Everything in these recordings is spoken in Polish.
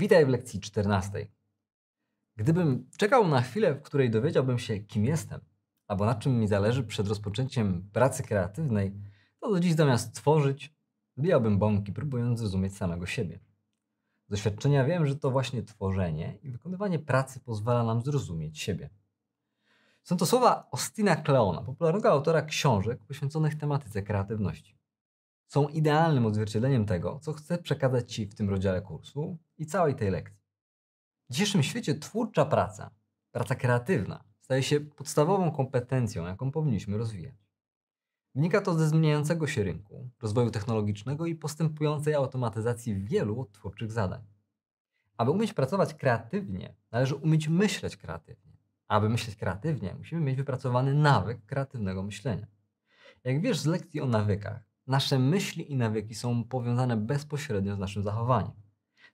Witaj w lekcji 14. Gdybym czekał na chwilę, w której dowiedziałbym się, kim jestem, albo na czym mi zależy przed rozpoczęciem pracy kreatywnej, to do dziś zamiast tworzyć, zbijałbym bąki, próbując zrozumieć samego siebie. Z doświadczenia wiem, że to właśnie tworzenie i wykonywanie pracy pozwala nam zrozumieć siebie. Są to słowa Ostina Kleona, popularnego autora książek poświęconych tematyce kreatywności są idealnym odzwierciedleniem tego, co chcę przekazać Ci w tym rozdziale kursu i całej tej lekcji. W dzisiejszym świecie twórcza praca, praca kreatywna, staje się podstawową kompetencją, jaką powinniśmy rozwijać. Wynika to ze zmieniającego się rynku, rozwoju technologicznego i postępującej automatyzacji wielu twórczych zadań. Aby umieć pracować kreatywnie, należy umieć myśleć kreatywnie. Aby myśleć kreatywnie, musimy mieć wypracowany nawyk kreatywnego myślenia. Jak wiesz z lekcji o nawykach, Nasze myśli i nawyki są powiązane bezpośrednio z naszym zachowaniem.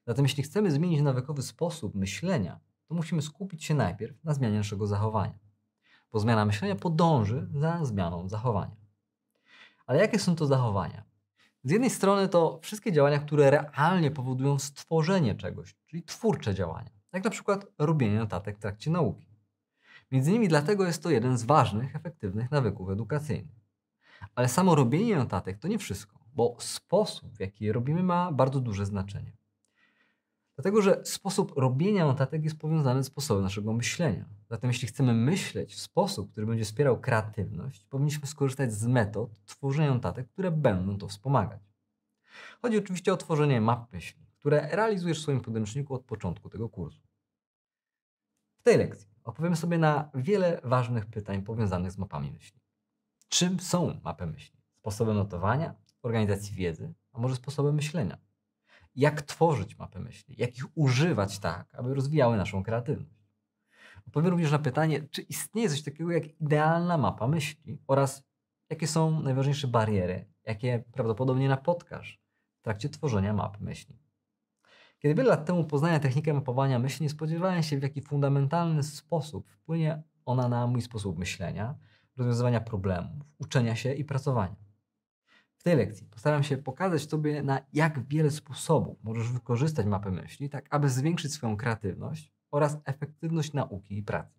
Zatem jeśli chcemy zmienić nawykowy sposób myślenia, to musimy skupić się najpierw na zmianie naszego zachowania. Bo zmiana myślenia podąży za zmianą zachowania. Ale jakie są to zachowania? Z jednej strony to wszystkie działania, które realnie powodują stworzenie czegoś, czyli twórcze działania, jak na przykład robienie notatek w trakcie nauki. Między innymi dlatego jest to jeden z ważnych, efektywnych nawyków edukacyjnych. Ale samo robienie notatek to nie wszystko, bo sposób, w jaki je robimy, ma bardzo duże znaczenie. Dlatego, że sposób robienia notatek jest powiązany z sposobem naszego myślenia. Zatem, jeśli chcemy myśleć w sposób, który będzie wspierał kreatywność, powinniśmy skorzystać z metod tworzenia notatek, które będą to wspomagać. Chodzi oczywiście o tworzenie map myśli, które realizujesz w swoim podręczniku od początku tego kursu. W tej lekcji odpowiemy sobie na wiele ważnych pytań powiązanych z mapami myśli. Czym są mapy myśli? Sposobem notowania, organizacji wiedzy, a może sposobem myślenia? Jak tworzyć mapy myśli? Jak ich używać tak, aby rozwijały naszą kreatywność? Odpowiem również na pytanie, czy istnieje coś takiego jak idealna mapa myśli oraz jakie są najważniejsze bariery, jakie prawdopodobnie napotkasz w trakcie tworzenia map myśli. Kiedy wiele lat temu poznałem technikę mapowania myśli, nie spodziewałem się, w jaki fundamentalny sposób wpłynie ona na mój sposób myślenia rozwiązywania problemów, uczenia się i pracowania. W tej lekcji postaram się pokazać Tobie, na jak wiele sposobów możesz wykorzystać mapę myśli, tak aby zwiększyć swoją kreatywność oraz efektywność nauki i pracy.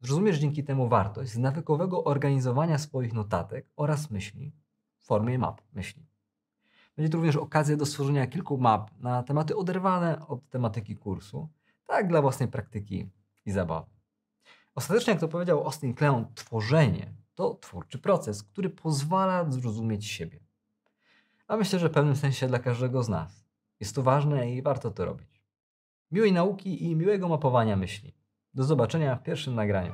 Zrozumiesz dzięki temu wartość z nawykowego organizowania swoich notatek oraz myśli w formie map myśli. Będzie to również okazja do stworzenia kilku map na tematy oderwane od tematyki kursu, tak dla własnej praktyki i zabawy. Ostatecznie, jak to powiedział Austin Kleon, tworzenie to twórczy proces, który pozwala zrozumieć siebie. A myślę, że w pewnym sensie dla każdego z nas. Jest to ważne i warto to robić. Miłej nauki i miłego mapowania myśli. Do zobaczenia w pierwszym nagraniu.